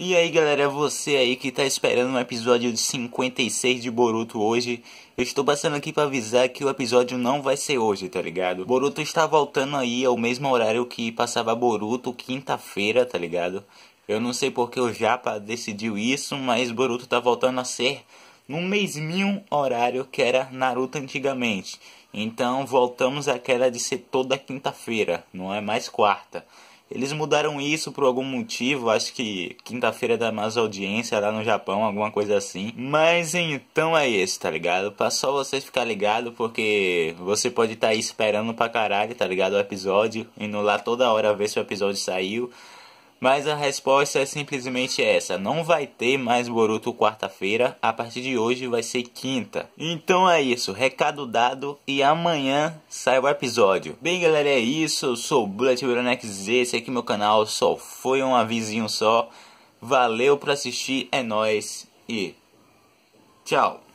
E aí galera, é você aí que tá esperando um episódio de 56 de Boruto hoje, eu estou passando aqui para avisar que o episódio não vai ser hoje, tá ligado? Boruto está voltando aí ao mesmo horário que passava Boruto, quinta-feira, tá ligado? Eu não sei porque o Japa decidiu isso, mas Boruto tá voltando a ser no mesminho horário que era Naruto antigamente. Então voltamos àquela de ser toda quinta-feira, não é mais quarta. Eles mudaram isso por algum motivo, acho que quinta-feira dá mais audiência lá no Japão, alguma coisa assim. Mas então é isso, tá ligado? Pra só vocês ficar ligado, porque você pode estar tá aí esperando pra caralho, tá ligado? O episódio, indo lá toda hora ver se o episódio saiu. Mas a resposta é simplesmente essa: não vai ter mais Boruto quarta-feira, a partir de hoje vai ser quinta. Então é isso, recado dado e amanhã sai o episódio. Bem, galera, é isso. Eu sou o Bullet Brunex Z, esse aqui é meu canal só foi um avisinho só. Valeu por assistir, é nóis e tchau.